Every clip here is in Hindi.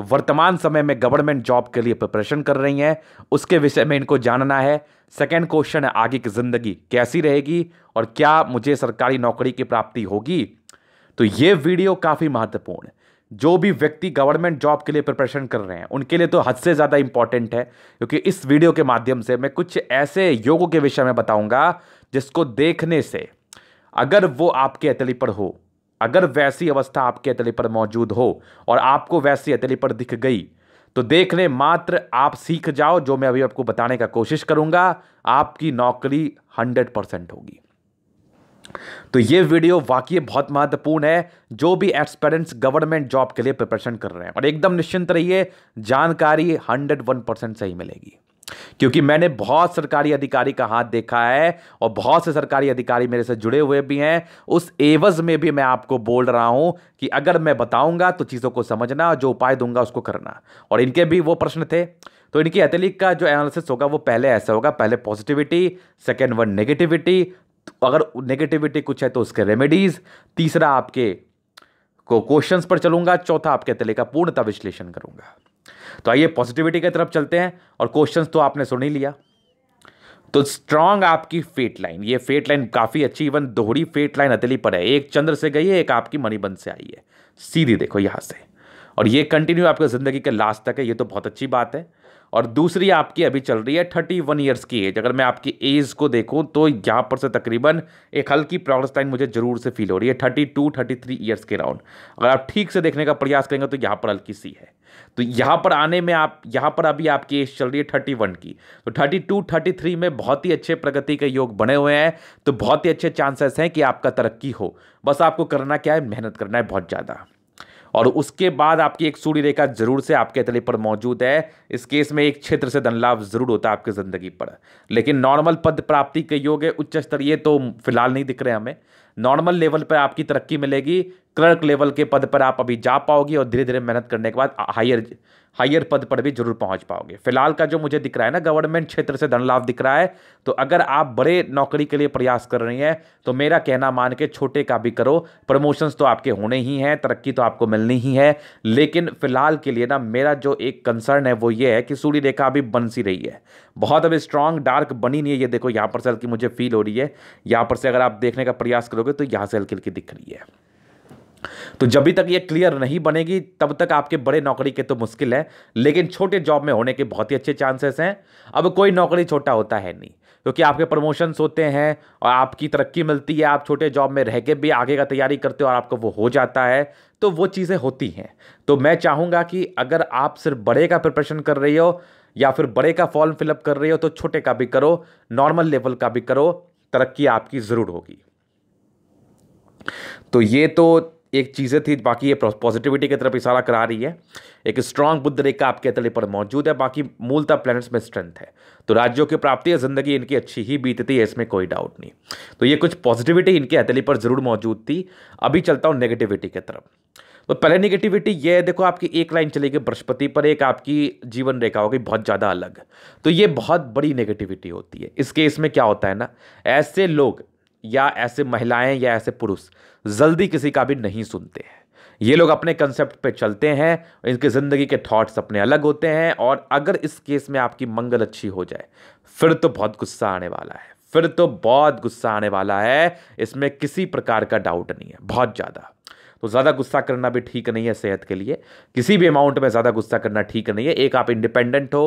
वर्तमान समय में गवर्नमेंट जॉब के लिए प्रिपरेशन कर रही हैं उसके विषय में इनको जानना है सेकेंड क्वेश्चन है आगे की ज़िंदगी कैसी रहेगी और क्या मुझे सरकारी नौकरी की प्राप्ति होगी तो ये वीडियो काफ़ी महत्वपूर्ण है जो भी व्यक्ति गवर्नमेंट जॉब के लिए प्रिपरेशन कर रहे हैं उनके लिए तो हद से ज़्यादा इंपॉर्टेंट है क्योंकि इस वीडियो के माध्यम से मैं कुछ ऐसे योगों के विषय में बताऊंगा जिसको देखने से अगर वो आपके अतली पर हो अगर वैसी अवस्था आपके अतली पर मौजूद हो और आपको वैसी अतली पर दिख गई तो देख लें मात्र आप सीख जाओ जो मैं अभी आपको बताने का कोशिश करूंगा आपकी नौकरी हंड्रेड परसेंट होगी तो ये वीडियो वाकई बहुत महत्वपूर्ण है जो भी एक्सपेरेंट्स गवर्नमेंट जॉब के लिए प्रिपरेशन कर रहे हैं और एकदम निश्चिंत रहिए जानकारी हंड्रेड वन परसेंट सही मिलेगी क्योंकि मैंने बहुत सरकारी अधिकारी का हाथ देखा है और बहुत से सरकारी अधिकारी मेरे से जुड़े हुए भी हैं उस एवज में भी मैं आपको बोल रहा हूं कि अगर मैं बताऊंगा तो चीज़ों को समझना जो उपाय दूंगा उसको करना और इनके भी वो प्रश्न थे तो इनकी एथलीक का जो एनालिसिस होगा वो पहले ऐसा होगा पहले पॉजिटिविटी सेकेंड वन नेगेटिविटी अगर नेगेटिविटी कुछ है तो उसके रेमेडीज़ तीसरा आपके को क्वेश्चंस पर चलूंगा चौथा आपके तले का पूर्णता विश्लेषण करूंगा तो आइए पॉजिटिविटी की तरफ चलते हैं और क्वेश्चन तो आपने सुन ही लिया तो स्ट्रांग आपकी फेट लाइन ये फेट लाइन काफ़ी अच्छी इवन दोहरी फेट लाइन अतली पर है एक चंद्र से गई है एक आपकी मणिबंध से आई है सीधी देखो यहाँ से और ये कंटिन्यू आपके ज़िंदगी के लास्ट तक है ये तो बहुत अच्छी बात है और दूसरी आपकी अभी चल रही है थर्टी वन ईयर्स की एज अगर मैं आपकी एज को देखूं तो यहाँ पर से तकरीबन एक हल्की प्रोग्रेस लाइन मुझे जरूर से फील हो रही है thirty two thirty three years के राउंड अगर आप ठीक से देखने का प्रयास करेंगे तो यहाँ पर हल्की सी है तो यहाँ पर आने में आप यहाँ पर अभी आपकी एज चल रही है थर्टी वन की तो थर्टी टू थर्टी थ्री में बहुत ही अच्छे प्रगति के योग बने हुए हैं तो बहुत ही अच्छे चांसेस हैं कि आपका तरक्की हो बस आपको करना क्या है मेहनत करना है बहुत ज़्यादा और उसके बाद आपकी एक सूर्य रेखा जरूर से आपके तले पर मौजूद है इस केस में एक क्षेत्र से धनलाभ जरूर होता है आपकी ज़िंदगी पर लेकिन नॉर्मल पद प्राप्ति के योग है उच्च स्तरीय तो फिलहाल नहीं दिख रहे हमें नॉर्मल लेवल पर आपकी तरक्की मिलेगी क्लर्क लेवल के पद पर आप अभी जा पाओगे और धीरे धीरे मेहनत करने के बाद हायर हायर पद पर भी जरूर पहुंच पाओगे फिलहाल का जो मुझे दिख रहा है ना गवर्नमेंट क्षेत्र से धन लाभ दिख रहा है तो अगर आप बड़े नौकरी के लिए प्रयास कर रही हैं तो मेरा कहना मान के छोटे का भी करो प्रमोशंस तो आपके होने ही हैं तरक्की तो आपको मिलनी ही है लेकिन फिलहाल के लिए ना मेरा जो एक कंसर्न है वो ये है कि सूर्य रेखा अभी बन सी रही है बहुत अभी स्ट्रांग डार्क बनी नहीं है ये देखो यहाँ पर से हल्की मुझे फील हो रही है यहाँ पर से अगर आप देखने का प्रयास करोगे तो यहाँ से हल्की हल्की दिख रही है तो जब तक ये क्लियर नहीं बनेगी तब तक आपके बड़े नौकरी के तो मुश्किल है लेकिन छोटे जॉब में होने के बहुत ही अच्छे चांसेस हैं अब कोई नौकरी छोटा होता है नहीं क्योंकि आपके प्रमोशंस होते हैं और आपकी तरक्की मिलती है आप छोटे जॉब में रह के भी आगे का तैयारी करते हो और आपको वो हो जाता है तो वो चीज़ें होती हैं तो मैं चाहूँगा कि अगर आप सिर्फ बड़े का प्रिपरेशन कर रही हो या फिर बड़े का फॉर्म फिलअप कर रही हो तो छोटे का भी करो नॉर्मल लेवल का भी करो तरक्की आपकी ज़रूर होगी तो ये तो एक चीज़ें थी बाकी ये पॉजिटिविटी की तरफ इशारा करा रही है एक स्ट्रांग बुद्ध रेखा आपके तले पर मौजूद है बाकी मूलतः प्लैनेट्स में स्ट्रेंथ है तो राज्यों की प्राप्ति या जिंदगी इनकी अच्छी ही बीतती है इसमें कोई डाउट नहीं तो ये कुछ पॉजिटिविटी इनके हथेली पर ज़रूर मौजूद थी अभी चलता हूँ नेगेटिविटी की तरफ तो पहले नेगेटिविटी ये है देखो आपकी एक लाइन चली गई बृहस्पति पर एक आपकी जीवन रेखा होगी बहुत ज़्यादा अलग तो ये बहुत बड़ी नेगेटिविटी होती है इस केस में क्या होता है ना ऐसे लोग या ऐसे महिलाएं या ऐसे पुरुष जल्दी किसी का भी नहीं सुनते हैं ये लोग अपने कंसेप्ट पे चलते हैं इनके ज़िंदगी के थॉट्स अपने अलग होते हैं और अगर इस केस में आपकी मंगल अच्छी हो जाए फिर तो बहुत गुस्सा आने वाला है फिर तो बहुत गुस्सा आने वाला है इसमें किसी प्रकार का डाउट नहीं है बहुत ज़्यादा तो ज़्यादा गुस्सा करना भी ठीक नहीं है सेहत के लिए किसी भी अमाउंट में ज़्यादा गुस्सा करना ठीक नहीं है एक आप इंडिपेंडेंट हो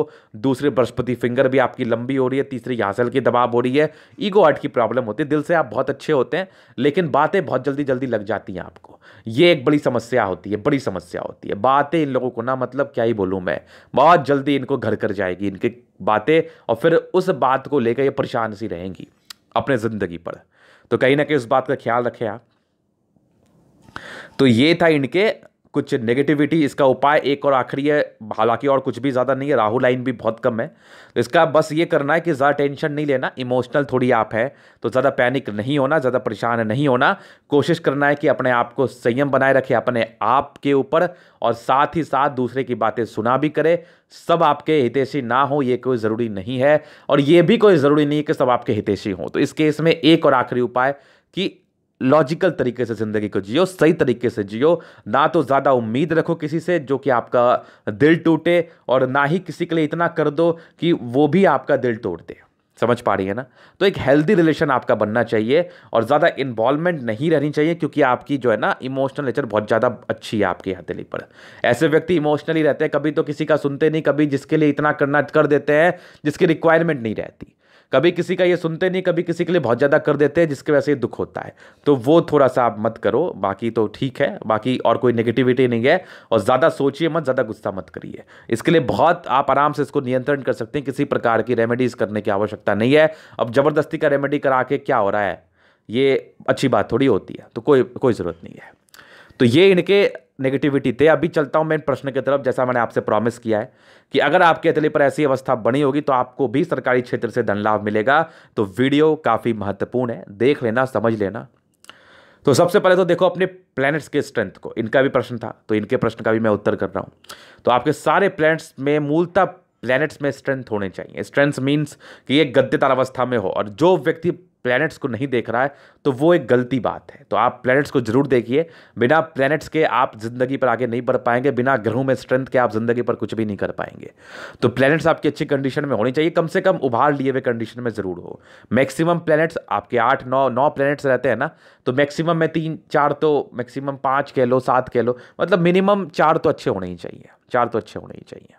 दूसरे बृहस्पति फिंगर भी आपकी लंबी हो रही है तीसरी यासल की दबाव हो रही है ईगो आर्ट की प्रॉब्लम होती है दिल से आप बहुत अच्छे होते हैं लेकिन बातें बहुत जल्दी जल्दी लग जाती हैं आपको ये एक बड़ी समस्या होती है बड़ी समस्या होती है बातें इन लोगों को ना मतलब क्या ही बोलूँ मैं बहुत जल्दी इनको घर कर जाएगी इनके बातें और फिर उस बात को लेकर ये परेशान सी रहेंगी अपने ज़िंदगी पर तो कहीं ना कहीं उस बात का ख्याल रखें आप तो ये था इनके कुछ नेगेटिविटी इसका उपाय एक और आखिरी है हालांकि और कुछ भी ज़्यादा नहीं है राहु लाइन भी बहुत कम है तो इसका बस ये करना है कि ज़्यादा टेंशन नहीं लेना इमोशनल थोड़ी आप है तो ज़्यादा पैनिक नहीं होना ज़्यादा परेशान नहीं होना कोशिश करना है कि अपने आप को संयम बनाए रखें अपने आप के ऊपर और साथ ही साथ दूसरे की बातें सुना भी करें सब आपके हितेशी ना हो ये कोई ज़रूरी नहीं है और ये भी कोई ज़रूरी नहीं है कि सब आपके हितेशी हों तो इस केस में एक और आखिरी उपाय कि लॉजिकल तरीके से ज़िंदगी को जियो सही तरीके से जियो ना तो ज़्यादा उम्मीद रखो किसी से जो कि आपका दिल टूटे और ना ही किसी के लिए इतना कर दो कि वो भी आपका दिल तोड़ दे समझ पा रही है ना तो एक हेल्दी रिलेशन आपका बनना चाहिए और ज़्यादा इन्वॉल्वमेंट नहीं रहनी चाहिए क्योंकि आपकी जो है ना इमोशनल नेचर बहुत ज़्यादा अच्छी है आपकी हथेली पर ऐसे व्यक्ति इमोशनली रहते हैं कभी तो किसी का सुनते नहीं कभी जिसके लिए इतना करना कर देते हैं जिसकी रिक्वायरमेंट नहीं रहती कभी किसी का ये सुनते नहीं कभी किसी के लिए बहुत ज़्यादा कर देते हैं जिसकी वजह से दुख होता है तो वो थोड़ा सा आप मत करो बाकी तो ठीक है बाकी और कोई नेगेटिविटी नहीं है और ज़्यादा सोचिए मत ज़्यादा गुस्सा मत करिए इसके लिए बहुत आप आराम से इसको नियंत्रण कर सकते हैं किसी प्रकार की रेमेडीज़ करने की आवश्यकता नहीं है अब ज़बरदस्ती का रेमेडी करा के क्या हो रहा है ये अच्छी बात थोड़ी होती है तो कोई कोई ज़रूरत नहीं है तो ये इनके नेगेटिविटी थे अभी चलता हूँ मैं प्रश्न की तरफ जैसा मैंने आपसे प्रॉमिस किया है कि अगर आपके अतले पर ऐसी अवस्था बनी होगी तो आपको भी सरकारी क्षेत्र से धन लाभ मिलेगा तो वीडियो काफ़ी महत्वपूर्ण है देख लेना समझ लेना तो सबसे पहले तो देखो अपने प्लैनेट्स के स्ट्रेंथ को इनका भी प्रश्न था तो इनके प्रश्न का भी मैं उत्तर कर रहा हूँ तो आपके सारे प्लैनेट्स में मूलतः प्लैनेट्स में स्ट्रेंथ होने चाहिए स्ट्रेंथ मीन्स कि ये गद्देदार अवस्था में हो और जो व्यक्ति प्लैनेट्स को नहीं देख रहा है तो वो एक गलती बात है तो आप प्लैनेट्स को जरूर देखिए बिना प्लैनेट्स के आप ज़िंदगी पर आगे नहीं बढ़ पाएंगे बिना ग्रहों में स्ट्रेंथ के आप ज़िंदगी पर कुछ भी नहीं कर पाएंगे तो प्लैनेट्स आपकी अच्छी कंडीशन में होनी चाहिए कम से कम उभार लिए हुए कंडीशन में ज़रूर हो मैक्सिमम प्लैनेट्स आपके आठ नौ नौ प्लैनेट्स रहते हैं ना तो मैक्सिमम में तीन चार तो मैक्सिमम पाँच कह लो सात कह लो मतलब मिनिमम चार तो अच्छे होने ही चाहिए चार तो अच्छे होने ही चाहिए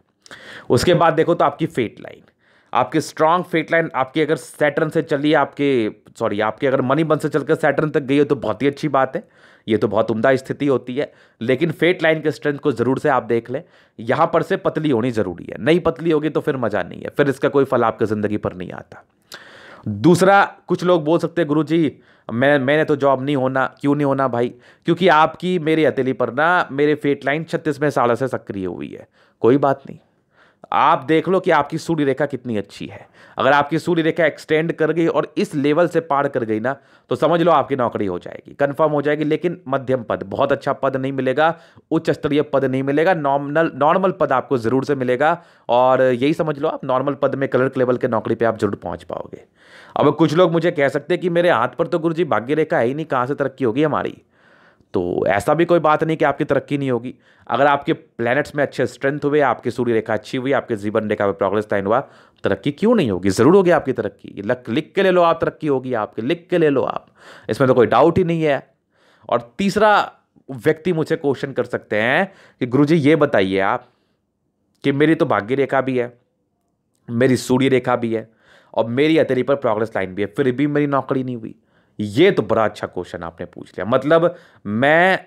उसके बाद देखो तो आपकी फेट लाइन आपके स्ट्रांग फेट लाइन आपकी अगर सैटर्न से चली आपके सॉरी आपकी अगर मनी बन से चलकर सैटर्न तक गई हो तो बहुत ही अच्छी बात है ये तो बहुत उम्दा स्थिति होती है लेकिन फेट लाइन के स्ट्रेंथ को ज़रूर से आप देख लें यहाँ पर से पतली होनी ज़रूरी है नहीं पतली होगी तो फिर मज़ा नहीं है फिर इसका कोई फल आपकी ज़िंदगी पर नहीं आता दूसरा कुछ लोग बोल सकते हैं गुरु जी मैं मैंने तो जॉब नहीं होना क्यों नहीं होना भाई क्योंकि आपकी मेरी हथेली पर ना मेरे फेट लाइन छत्तीसवें साल से सक्रिय हुई है कोई बात नहीं आप देख लो कि आपकी सूर्य रेखा कितनी अच्छी है अगर आपकी सूर्य रेखा एक्सटेंड कर गई और इस लेवल से पार कर गई ना तो समझ लो आपकी नौकरी हो जाएगी कंफर्म हो जाएगी लेकिन मध्यम पद बहुत अच्छा पद नहीं मिलेगा उच्च स्तरीय पद नहीं मिलेगा नॉर्मल नॉर्मल पद आपको ज़रूर से मिलेगा और यही समझ लो आप नॉर्मल पद में क्लर्क लेवल के नौकरी पर आप जरूर पहुँच पाओगे अब कुछ लोग मुझे कह सकते हैं कि मेरे हाथ पर तो गुरु जी भाग्य रेखा है ही नहीं कहाँ से तरक्की होगी हमारी तो ऐसा भी कोई बात नहीं कि आपकी तरक्की नहीं होगी अगर आपके प्लैनेट्स में अच्छे स्ट्रेंथ हुए आपकी सूर्य रेखा अच्छी हुई आपके जीवन रेखा में प्रोग्रेस टाइन हुआ तरक्की क्यों नहीं होगी ज़रूर होगी आपकी तरक्की लक लिख के ले लो आप तरक्की होगी आपके लिख के ले लो आप इसमें तो कोई डाउट ही नहीं है और तीसरा व्यक्ति मुझे क्वेश्चन कर सकते हैं कि गुरु जी ये बताइए आप कि मेरी तो भाग्य रेखा भी है मेरी सूर्य रेखा भी है और मेरी अतरी पर प्रोग्रेस लाइन भी है फिर भी मेरी नौकरी नहीं हुई ये तो बड़ा अच्छा क्वेश्चन आपने पूछ लिया मतलब मैं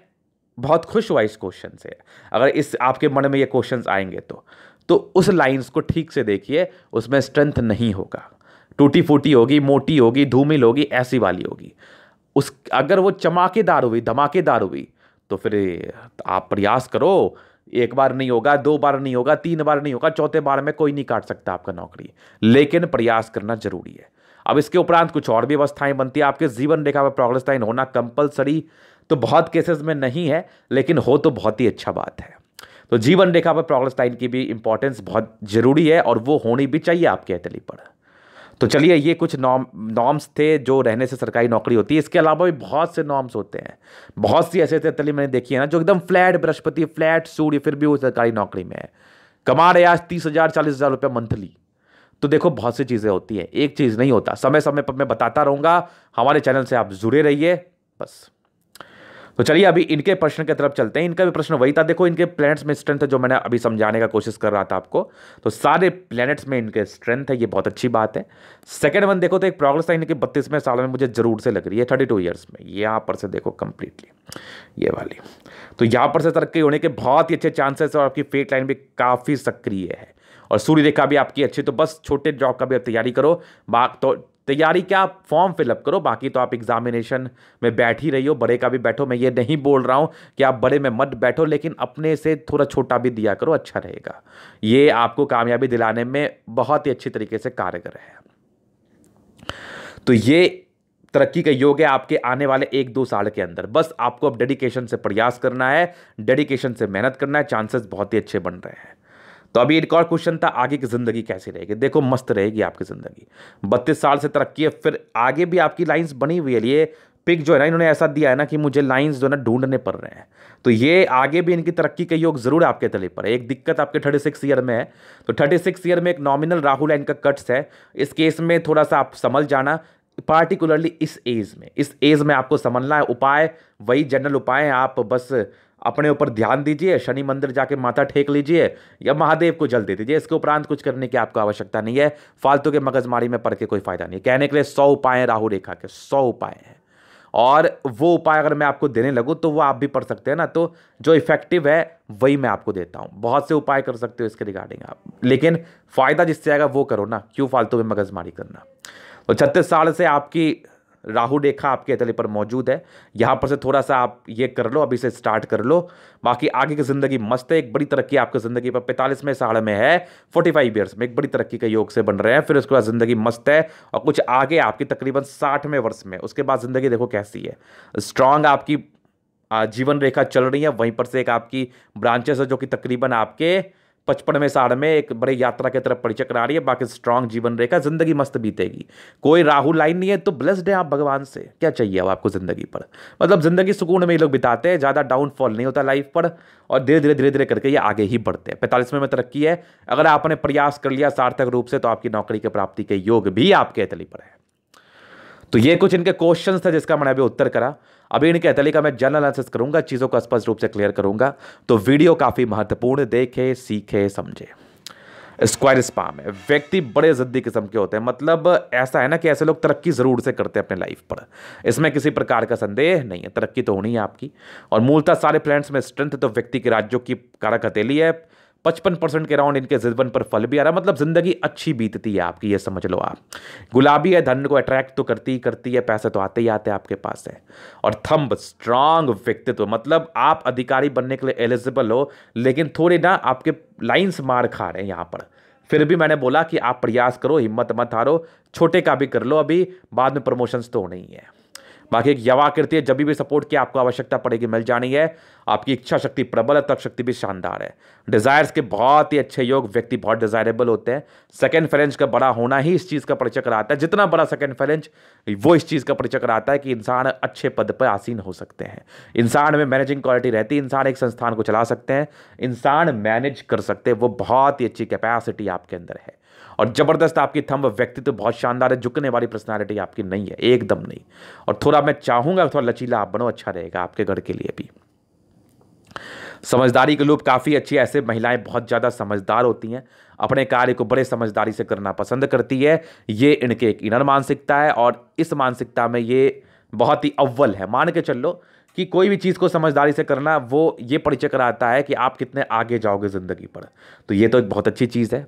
बहुत खुश हुआ इस क्वेश्चन से अगर इस आपके मन में ये क्वेश्चन आएंगे तो तो उस लाइंस को ठीक से देखिए उसमें स्ट्रेंथ नहीं होगा टूटी फूटी होगी मोटी होगी धूमिल होगी ऐसी वाली होगी उस अगर वो चमाकेदार हुई धमाकेदार हुई तो फिर आप प्रयास करो एक बार नहीं होगा दो बार नहीं होगा तीन बार नहीं होगा चौथे बार में कोई नहीं काट सकता आपका नौकरी लेकिन प्रयास करना जरूरी है अब इसके उपरांत कुछ और भी अवस्थाएं बनती है आपके जीवन रेखा पर प्रोग्रेस लाइन होना कंपलसरी तो बहुत केसेस में नहीं है लेकिन हो तो बहुत ही अच्छा बात है तो जीवन रेखा पर प्रोग्रेस लाइन की भी इंपॉर्टेंस बहुत ज़रूरी है और वो होनी भी चाहिए आपके अतली पर तो चलिए ये कुछ नॉम नॉर्म्स थे जो रहने से सरकारी नौकरी होती है इसके अलावा भी बहुत से नॉम्स होते हैं बहुत सी ऐसे तली मैंने देखी है ना जो एकदम फ्लैट बृहस्पति फ्लैट सूर्य फिर भी वो सरकारी नौकरी में है कमा रहे आज तीस हज़ार चालीस हज़ार रुपये मंथली तो देखो बहुत सी चीज़ें होती हैं एक चीज़ नहीं होता समय समय पर मैं बताता रहूँगा हमारे चैनल से आप जुड़े रहिए बस तो चलिए अभी इनके प्रश्न की तरफ चलते हैं इनका भी प्रश्न वही था देखो इनके प्लैनेट्स में स्ट्रेंथ है जो मैंने अभी समझाने का कोशिश कर रहा था आपको तो सारे प्लैनेट्स में इनके स्ट्रेंथ है ये बहुत अच्छी बात है सेकेंड वन देखो तो एक प्रोग्रेस था इनके बत्तीसवें साल में मुझे जरूर से लग रही है थर्टी टू ईयर्स में यहाँ पर से देखो कंप्लीटली ये वाली तो यहाँ पर से तरक्की होने के बहुत ही अच्छे चांसेस और आपकी फेट लाइन भी काफ़ी सक्रिय है और सूर्य रेखा भी आपकी अच्छी तो बस छोटे जॉब का भी आप तैयारी करो बाक तो तैयारी क्या आप फॉर्म फिलअप करो बाकी तो आप एग्जामिनेशन में बैठ ही रही हो बड़े का भी बैठो मैं ये नहीं बोल रहा हूँ कि आप बड़े में मत बैठो लेकिन अपने से थोड़ा छोटा भी दिया करो अच्छा रहेगा ये आपको कामयाबी दिलाने में बहुत ही अच्छी तरीके से कारगर है तो ये तरक्की का योग है आपके आने वाले एक दो साल के अंदर बस आपको अब डेडिकेशन से प्रयास करना है डेडिकेशन से मेहनत करना है चांसेस बहुत ही अच्छे बन रहे हैं तो अभी एक और क्वेश्चन था आगे की ज़िंदगी कैसी रहेगी देखो मस्त रहेगी आपकी ज़िंदगी बत्तीस साल से तरक्की है फिर आगे भी आपकी लाइन्स बनी हुई है ये पिक जो है ना इन्होंने ऐसा दिया है ना कि मुझे लाइंस जो है ना ढूंढने पड़ रहे हैं तो ये आगे भी इनकी तरक्की के योग जरूर आपके तले पर है एक दिक्कत आपके थर्टी सिक्स ईयर में है तो थर्टी सिक्स ईयर में एक नॉमिनल राहुल है इनका कट्स है इस केस में थोड़ा सा आप समझ जाना पार्टिकुलरली इस एज में इस एज में आपको समझना है उपाय वही जनरल उपाय आप बस अपने ऊपर ध्यान दीजिए शनि मंदिर जाके माता ठेक लीजिए या महादेव को जल दे दीजिए इसके उपरांत कुछ करने की आपको आवश्यकता नहीं है फालतू के मगजमारी में पढ़ के कोई फायदा नहीं है कहने के लिए सौ उपाय राहु रेखा के सौ उपाय हैं और वो उपाय अगर मैं आपको देने लगूँ तो वो आप भी पढ़ सकते हैं ना तो जो इफेक्टिव है वही मैं आपको देता हूँ बहुत से उपाय कर सकते हो इसके रिगार्डिंग आप लेकिन फ़ायदा जिससे आएगा वो करो ना क्यों फालतू में मगजमारी करना तो छत्तीस साल से आपकी राहु रेखा आपके अतले पर मौजूद है यहाँ पर से थोड़ा सा आप ये कर लो अभी से स्टार्ट कर लो बाकी आगे की ज़िंदगी मस्त है एक बड़ी तरक्की आपकी ज़िंदगी पर पैंतालीस में में है फोर्टी फाइव ईयर्स में एक बड़ी तरक्की के योग से बन रहे हैं फिर उसके बाद ज़िंदगी मस्त है और कुछ आगे आपकी तकरीबन साठ में वर्ष में उसके बाद ज़िंदगी देखो कैसी है स्ट्रांग आपकी जीवन रेखा चल रही है वहीं पर से एक आपकी ब्रांचेस है जो कि तकरीबन आपके पचपनवें साल में एक बड़े यात्रा की तरफ परिचय करा रही है बाकी स्ट्रांग जीवन रेखा जिंदगी मस्त बीतेगी कोई राहु लाइन नहीं है तो ब्लेस्ड है आप भगवान से क्या चाहिए अब आपको ज़िंदगी पर मतलब ज़िंदगी सुकून में ये लोग बिताते हैं ज़्यादा डाउनफॉल नहीं होता लाइफ पर और धीरे धीरे धीरे धीरे करके ये आगे ही बढ़ते हैं पैंतालीसवें में तरक्की है अगर आपने प्रयास कर लिया सार्थक रूप से तो आपकी नौकरी की प्राप्ति के योग भी आपके अतली पर है तो ये कुछ इनके क्वेश्चन थे जिसका मैंने अभी उत्तर करा अभी इनके अतली का मैं जनरल एनालिसिस करूंगा चीज़ों को स्पष्ट रूप से क्लियर करूंगा तो वीडियो काफ़ी महत्वपूर्ण देखे सीखे समझे स्क्वायर स्पा है व्यक्ति बड़े जिद्दी किस्म के होते हैं मतलब ऐसा है ना कि ऐसे लोग तरक्की ज़रूर से करते हैं अपने लाइफ पर इसमें किसी प्रकार का संदेह नहीं है तरक्की तो होनी है आपकी और मूलतः सारे प्लान्स में स्ट्रेंथ तो व्यक्ति के राज्यों की कारक हथेली है पचपन परसेंट के अराउंड इनके जीवन पर फल भी आ रहा है मतलब ज़िंदगी अच्छी बीतती है आपकी ये समझ लो आप गुलाबी है धन को अट्रैक्ट तो करती ही करती है पैसे तो आते ही आते हैं आपके पास है और थम्ब स्ट्रांग व्यक्तित्व मतलब आप अधिकारी बनने के लिए एलिजिबल हो लेकिन थोड़े ना आपके लाइन्स मार खा रहे हैं यहाँ पर फिर भी मैंने बोला कि आप प्रयास करो हिम्मत मत हारो छोटे का भी कर लो अभी बाद में प्रमोशंस तो होने ही है बाकी एक यवाकृति है जब भी सपोर्ट की आपको आवश्यकता पड़ेगी मिल जानी है आपकी इच्छा शक्ति प्रबल है तक शक्ति भी शानदार है डिजायर्स के बहुत ही अच्छे योग व्यक्ति बहुत डिजायरेबल होते हैं सेकेंड फेरेंज का बड़ा होना ही इस चीज़ का परिचय कराता है जितना बड़ा सेकेंड फेरेंज वो इस चीज़ का परिचय कराता है कि इंसान अच्छे पद पर आसीन हो सकते हैं इंसान में मैनेजिंग क्वालिटी रहती है इंसान एक संस्थान को चला सकते हैं इंसान मैनेज कर सकते हैं वो बहुत ही अच्छी कैपेसिटी आपके अंदर है और ज़बरदस्त आपकी थम व्यक्तित्व तो बहुत शानदार है झुकने वाली पर्सनैलिटी आपकी नहीं है एकदम नहीं और थोड़ा मैं चाहूँगा थोड़ा लचीला आप बनो अच्छा रहेगा आपके घर के लिए भी समझदारी के लोग काफ़ी अच्छी ऐसे महिलाएं बहुत ज़्यादा समझदार होती हैं अपने कार्य को बड़े समझदारी से करना पसंद करती है ये इनके एक इनर मानसिकता है और इस मानसिकता में ये बहुत ही अव्वल है मान के चल लो कि कोई भी चीज़ को समझदारी से करना वो ये परिचय कराता है कि आप कितने आगे जाओगे ज़िंदगी पर तो ये तो एक बहुत अच्छी चीज़ है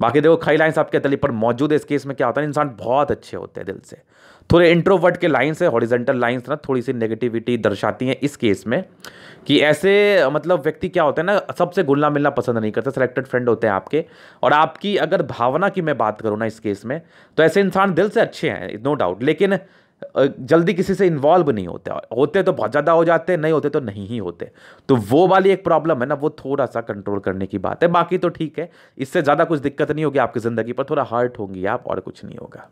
बाकी देखो कई लाइन्स आपके दिल पर मौजूद है इस केस में क्या होता है इंसान बहुत अच्छे होते हैं दिल से थोड़े इंट्रोवर्ट के लाइन्स है हॉरिजेंटल लाइन्स ना थोड़ी सी नेगेटिविटी दर्शाती हैं इस केस में कि ऐसे मतलब व्यक्ति क्या होता है ना सबसे घुलना मिलना पसंद नहीं करता सेलेक्टेड फ्रेंड होते हैं आपके और आपकी अगर भावना की मैं बात करूँ ना इस केस में तो ऐसे इंसान दिल से अच्छे हैं नो डाउट लेकिन जल्दी किसी से इन्वॉल्व नहीं होते होते तो बहुत ज़्यादा हो जाते नहीं होते तो नहीं ही होते तो वो वाली एक प्रॉब्लम है ना वो थोड़ा सा कंट्रोल करने की बात है बाकी तो ठीक है इससे ज़्यादा कुछ दिक्कत नहीं होगी आपकी ज़िंदगी पर थोड़ा हर्ट होंगी आप और कुछ नहीं होगा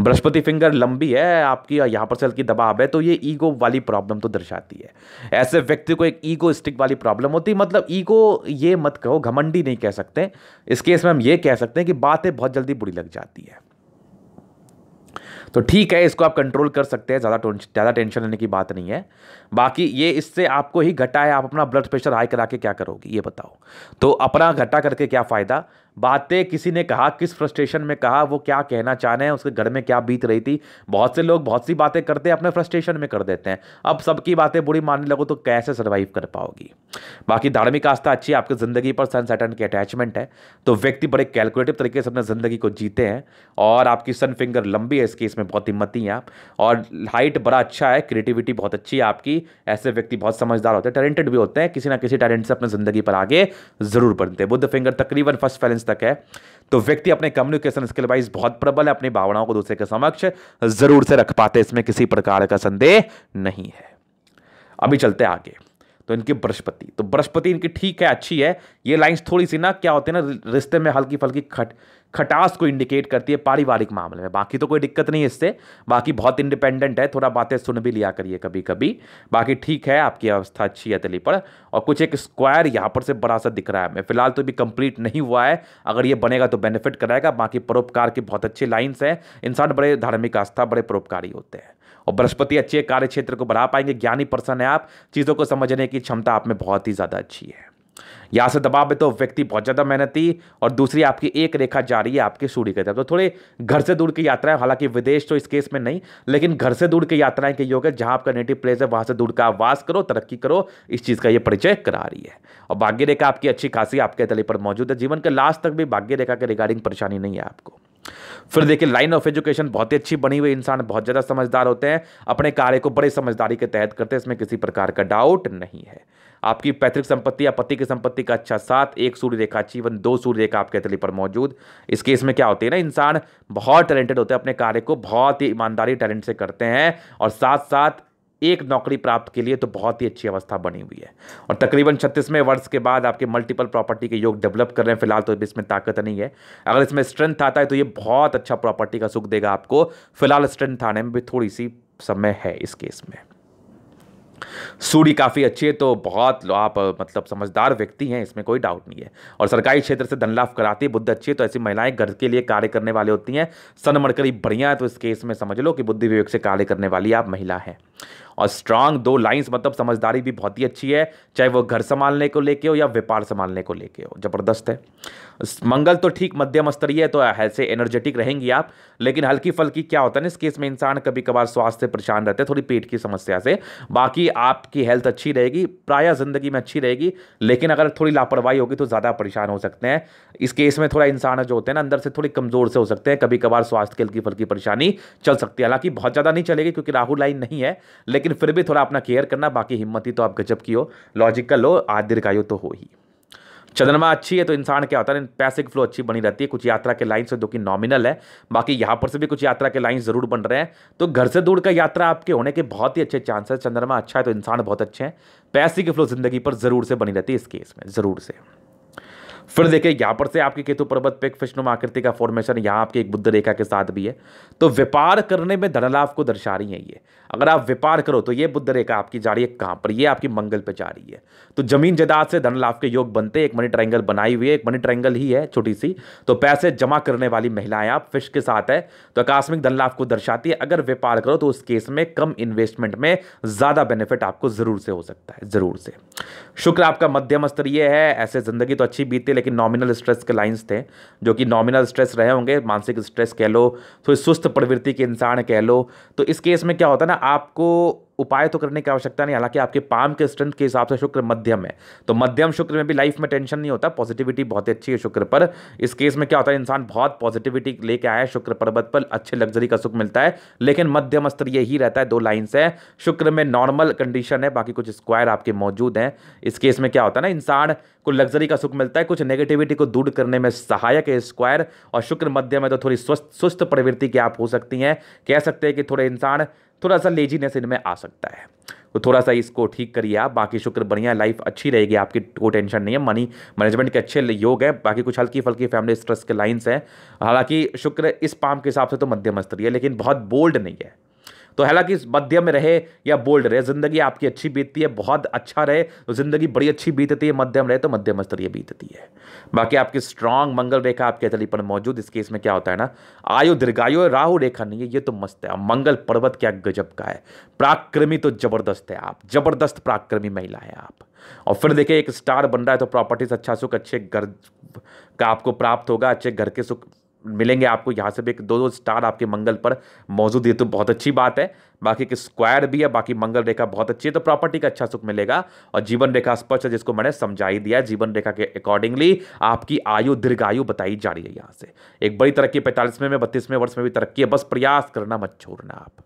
बृहस्पति फिंगर लंबी है आपकी यहाँ पर से हल्की दबाव है तो ये ईगो वाली प्रॉब्लम तो दर्शाती है ऐसे व्यक्ति को एक ईगो स्टिक वाली प्रॉब्लम होती है मतलब ईगो ये मत कहो घमंडी नहीं कह सकते इस केस में हम ये कह सकते हैं कि बातें बहुत जल्दी बुरी लग जाती है तो ठीक है इसको आप कंट्रोल कर सकते हैं ज़्यादा ज़्यादा टेंशन लेने की बात नहीं है बाकी ये इससे आपको ही घटा है आप अपना ब्लड प्रेशर हाई करा के क्या करोगे ये बताओ तो अपना घटा करके क्या फ़ायदा बातें किसी ने कहा किस फ्रस्ट्रेशन में कहा वो क्या कहना चाह रहे हैं उसके घर में क्या बीत रही थी बहुत से लोग बहुत सी बातें करते हैं अपने फ्रस्ट्रेशन में कर देते हैं अब सबकी बातें बुरी मानने लगो तो कैसे सर्वाइव कर पाओगी बाकी धार्मिक आस्था अच्छी है आपकी ज़िंदगी पर सन सैटर्न की अटैचमेंट है तो व्यक्ति बड़े कैलकुलेटिव तरीके से अपने ज़िंदगी को जीते हैं और आपकी सन फिंगर लंबी है इसकी इसमें बहुत हिम्मती हैं आप और हाइट बड़ा अच्छा है क्रिएटिविटी बहुत अच्छी है आपकी ऐसे व्यक्ति बहुत समझदार होते हैं टैलेंटेड भी होते हैं किसी ना किसी टैलेंट से अपनी ज़िंदगी पर आगे ज़रूर बढ़ते हैं बुद्ध फिंगर तकरीबन फर्स्ट फैलेंस तक है तो व्यक्ति अपने कम्युनिकेशन स्किल वाइज बहुत प्रबल है अपनी भावनाओं को दूसरे के समक्ष जरूर से रख पाते इसमें किसी प्रकार का संदेह नहीं है अभी चलते आगे तो इनकी बृहस्पति तो बृहस्पति इनकी ठीक है अच्छी है ये लाइंस थोड़ी सी ना क्या होती है ना रिश्ते में हल्की फल्की खट खटास को इंडिकेट करती है पारिवारिक मामले में बाकी तो कोई दिक्कत नहीं है इससे बाकी बहुत इंडिपेंडेंट है थोड़ा बातें सुन भी लिया करिए कभी कभी बाकी ठीक है आपकी अवस्था अच्छी है तली पर और कुछ एक स्क्वायर यहाँ पर से बड़ा सा दिख रहा है मैं फिलहाल तो भी कंप्लीट नहीं हुआ है अगर ये बनेगा तो बेनिफिट कराएगा बाकी परोपकार की बहुत अच्छी लाइन्स हैं इंसान बड़े धार्मिक आस्था बड़े परोपकारी होते हैं और बृहस्पति अच्छे कार्य क्षेत्र को बढ़ा पाएंगे ज्ञानी पर्सन है आप चीज़ों को समझने की क्षमता आप में बहुत ही ज़्यादा अच्छी है यहाँ से दबाव में तो व्यक्ति बहुत ज़्यादा मेहनती और दूसरी आपकी एक रेखा जा रही है आपके सूर्य की तरफ तो थोड़े घर से दूर की यात्राएं हालांकि विदेश तो इस केस में नहीं लेकिन घर से दूर की यात्राएं के योग है जहाँ आपका नेटिव प्लेस है वहाँ से दूर का आप वास करो तरक्की करो इस चीज़ का ये परिचय करा रही है और भाग्य रेखा आपकी अच्छी खासी आपके तले पर मौजूद है जीवन के लास्ट तक भी भाग्य रेखा के रिगार्डिंग परेशानी नहीं है आपको फिर देखिए लाइन ऑफ एजुकेशन बहुत ही अच्छी बनी हुई इंसान बहुत ज़्यादा समझदार होते हैं अपने कार्य को बड़े समझदारी के तहत करते हैं इसमें किसी प्रकार का डाउट नहीं है आपकी पैतृक संपत्ति या पति की संपत्ति का अच्छा साथ एक सूर्य रेखा जीवन दो सूर्य रेखा आपके तली पर मौजूद इस केस में क्या होती है ना इंसान बहुत टैलेंटेड होते हैं अपने कार्य को बहुत ही ईमानदारी टैलेंट से करते हैं और साथ साथ एक नौकरी प्राप्त के लिए तो बहुत ही अच्छी अवस्था बनी हुई है और तकरीबन छत्तीसवें वर्ष के बाद आपके मल्टीपल प्रॉपर्टी के योग डेवलप कर रहे हैं फिलहाल तो इसमें ताकत नहीं है अगर इसमें स्ट्रेंथ आता है तो ये बहुत अच्छा प्रॉपर्टी का सुख देगा आपको फिलहाल स्ट्रेंथ आने में भी थोड़ी सी समय है इस केस में सूरी काफ़ी अच्छी है तो बहुत आप मतलब समझदार व्यक्ति हैं इसमें कोई डाउट नहीं है और सरकारी क्षेत्र से धन लाभ कराती है बुद्ध अच्छी है तो ऐसी महिलाएं घर के लिए कार्य करने वाली होती हैं सनमरकरी बढ़िया है तो इस केस में समझ लो कि बुद्धि विवेक से कार्य करने वाली आप महिला हैं और स्ट्रांग दो लाइंस मतलब समझदारी भी बहुत ही अच्छी है चाहे वो घर संभालने को लेके हो या व्यापार संभालने को लेके हो ज़बरदस्त है मंगल तो ठीक मध्यम स्तरीय है तो ऐसे एनर्जेटिक रहेंगी आप लेकिन हल्की फल्की क्या होता है ना इस केस में इंसान कभी कभार स्वास्थ्य से परेशान रहते हैं थोड़ी पेट की समस्या से बाकी आपकी हेल्थ अच्छी रहेगी प्राय ज़िंदगी में अच्छी रहेगी लेकिन अगर थोड़ी लापरवाही होगी तो ज़्यादा परेशान हो सकते हैं इस केस में थोड़ा इंसान जो होते हैं ना अंदर से थोड़ी कमज़ोर से हो सकते हैं कभी कभार स्वास्थ्य की हल्की फल्की परेशानी चल सकती है हालांकि बहुत ज़्यादा नहीं चलेगी क्योंकि राहुल लाइन नहीं है लेकिन लेकिन फिर भी थोड़ा अपना केयर करना बाकी हिम्मत ही तो आप गजब की हो लॉजिकल हो आज दीर्घायु तो हो ही चंद्रमा अच्छी है तो इंसान क्या होता है पैसे की फ्लो अच्छी बनी रहती है कुछ यात्रा के लाइन्स जो कि नॉमिनल है बाकी यहाँ पर से भी कुछ यात्रा के लाइन्स जरूर बन रहे हैं तो घर से दूर का यात्रा आपके होने के बहुत ही अच्छे चांसेस चंद्रमा अच्छा है तो इंसान बहुत अच्छे हैं पैसे की फ्लो जिंदगी पर जरूर से बनी रहती है इस केस में ज़रूर से फिर देखिए यहाँ पर से आपके केतु पर्वत पे एक फिश्नुमा आकृति का फॉर्मेशन यहाँ आपके एक बुद्ध रेखा के साथ भी है तो व्यापार करने में धनलाभ को दर्शा रही है ये अगर आप व्यापार करो तो ये बुद्ध रेखा आपकी जा रही है कहाँ पर ये आपकी मंगल पे जा रही है तो जमीन जदाद से धन लाभ के योग बनते एक मनी ट्रायंगल बनाई हुई है एक मनी ट्रायंगल ही है छोटी सी तो पैसे जमा करने वाली महिलाएं आप फिश के साथ है तो आकस्मिक धन लाभ को दर्शाती है अगर व्यापार करो तो उस केस में कम इन्वेस्टमेंट में ज़्यादा बेनिफिट आपको ज़रूर से हो सकता है ज़रूर से शुक्र आपका मध्यम स्तरीय है ऐसे ज़िंदगी तो अच्छी बीतती लेकिन नॉमिनल स्ट्रेस के लाइन्स थे जो कि नॉमिनल स्ट्रेस रहे होंगे मानसिक स्ट्रेस कह लो थोड़ी सुस्त प्रवृत्ति के इंसान कह लो तो इस केस में क्या होता है ना आपको उपाय तो करने की आवश्यकता नहीं हालांकि आपके पाम के स्ट्रेंथ के हिसाब से शुक्र मध्यम है तो मध्यम शुक्र में भी लाइफ में टेंशन नहीं होता पॉजिटिविटी बहुत ही अच्छी है शुक्र पर इस केस में क्या होता है इंसान बहुत पॉजिटिविटी लेके आया है शुक्र पर्वत पर अच्छे लग्जरी का सुख मिलता है लेकिन मध्यम स्तर यही रहता है दो लाइन्स है शुक्र में नॉर्मल कंडीशन है बाकी कुछ स्क्वायर आपके मौजूद हैं इस केस में क्या होता है ना इंसान को लग्जरी का सुख मिलता है कुछ नेगेटिविटी को दूर करने में सहायक है स्क्वायर और शुक्र मध्यम है तो थोड़ी स्वस्थ सुस्त प्रवृत्ति की आप हो सकती हैं कह सकते हैं कि थोड़े इंसान थोड़ा सा लेजीनेस इनमें आ सकता है तो थोड़ा सा इसको ठीक करिए आप बाकी शुक्र बढ़िया लाइफ अच्छी रहेगी आपकी कोई तो टेंशन नहीं है मनी मैनेजमेंट के अच्छे योग है बाकी कुछ हल्की फल्की फैमिली स्ट्रेस के लाइन्स हैं हालांकि शुक्र इस पाम के हिसाब से तो मध्यम स्तरीय है लेकिन बहुत बोल्ड नहीं है तो हालांकि मध्यम रहे या बोल्ड रहे ज़िंदगी आपकी अच्छी बीतती है बहुत अच्छा रहे तो ज़िंदगी बड़ी अच्छी बीतती है मध्यम रहे तो मध्यम स्तरीय बीतती है बाकी आपकी स्ट्रांग मंगल रेखा आपके अतली पर मौजूद इस केस में क्या होता है ना आयु दीर्घायु राहु रेखा नहीं है ये तो मस्त है मंगल पर्वत क्या गजब का है प्राक्रमी तो जबरदस्त है आप जबरदस्त प्राक्रमी महिला है आप और फिर देखिए एक स्टार बन रहा है तो प्रॉपर्टीज अच्छा सुख अच्छे घर का आपको प्राप्त होगा अच्छे घर के सुख मिलेंगे आपको यहाँ से भी एक दो दो स्टार आपके मंगल पर मौजूद है तो बहुत अच्छी बात है बाकी एक स्क्वायर भी है बाकी मंगल रेखा बहुत अच्छी है तो प्रॉपर्टी का अच्छा सुख मिलेगा और जीवन रेखा स्पष्ट है जिसको मैंने समझा ही दिया जीवन रेखा के अकॉर्डिंगली आपकी आयु दीर्घायु बताई जा रही है यहाँ से एक बड़ी तरक्की पैंतालीसवें में बत्तीसवें वर्ष में भी तरक्की है बस प्रयास करना मत छोड़ना आप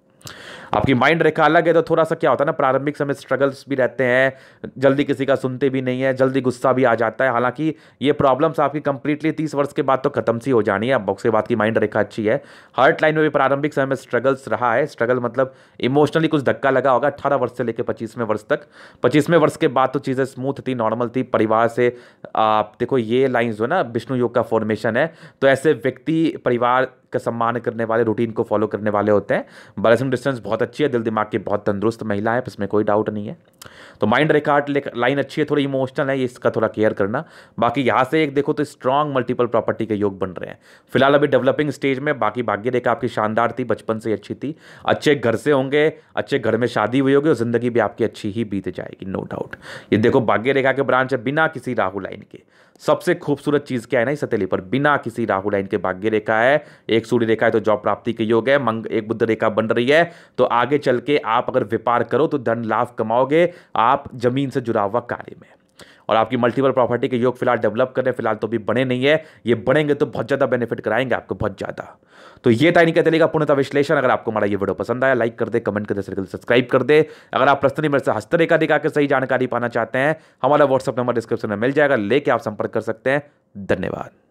आपकी माइंड रेखा अलग है तो थोड़ा सा क्या होता है ना प्रारंभिक समय स्ट्रगल्स भी रहते हैं जल्दी किसी का सुनते भी नहीं है जल्दी गुस्सा भी आ जाता है हालांकि ये प्रॉब्लम्स आपकी कंप्लीटली तीस वर्ष के बाद तो खत्म सी हो जानी है अब बॉक्स के बाद की माइंड रेखा अच्छी है हर्ट लाइन में भी प्रारंभिक समय में स्ट्रगल्स रहा है स्ट्रगल मतलब इमोशनली कुछ धक्का लगा होगा अट्ठारह वर्ष से लेकर पच्चीसवें वर्ष तक पच्चीसवें वर्ष के बाद तो चीज़ें स्मूथ थी नॉर्मल थी परिवार से आप देखो ये लाइन्स जो ना विष्णु योग का फॉर्मेशन है तो ऐसे व्यक्ति परिवार का सम्मान करने वाले रूटीन को फॉलो करने वाले होते हैं बैलेंसिंग डिस्टेंस बहुत अच्छी है दिल दिमाग की बहुत तंदुरुस्त महिला है इसमें कोई डाउट नहीं है तो माइंड रेखार्ट लाइन अच्छी है थोड़ी इमोशनल है इसका थोड़ा केयर करना बाकी यहाँ से एक देखो तो स्ट्रॉन्ग मल्टीपल प्रॉपर्टी के योग बन रहे हैं फिलहाल अभी डेवलपिंग स्टेज में बाकी भाग्य रेखा आपकी शानदार थी बचपन से अच्छी थी अच्छे घर से होंगे अच्छे घर में शादी हुई होगी और ज़िंदगी भी आपकी अच्छी ही बीत जाएगी नो डाउट ये देखो भाग्य रेखा के ब्रांच है बिना किसी राहु लाइन के सबसे खूबसूरत चीज़ क्या है ना इस सतेली पर बिना किसी राहु लाइन के भाग्य रेखा है एक सूर्य रेखा है तो जॉब प्राप्ति के योग है मंग एक बुद्ध रेखा बन रही है तो आगे चल के आप अगर व्यापार करो तो धन लाभ कमाओगे आप जमीन से जुड़ा हुआ कार्य में और आपकी मल्टीपल प्रॉपर्टी के योग फिलहाल डेवलप करें फिलहाल तो अभी बने नहीं है ये बनेंगे तो बहुत ज़्यादा बेनिफिट कराएंगे आपको बहुत ज़्यादा तो ये तरीका चलेगा पूर्णता विश्लेषण अगर आपको हमारा ये वीडियो पसंद आया लाइक कर दे कमेंट कर दे सब्सक्राइब कर दे अगर आप प्रश्न मेरे से हस्तरेखा दिखा के सही जानकारी पाना चाहते हैं हमारा व्हाट्सअप नंबर डिस्क्रिप्शन में मिल जाएगा लेके आप संपर्क कर सकते हैं धन्यवाद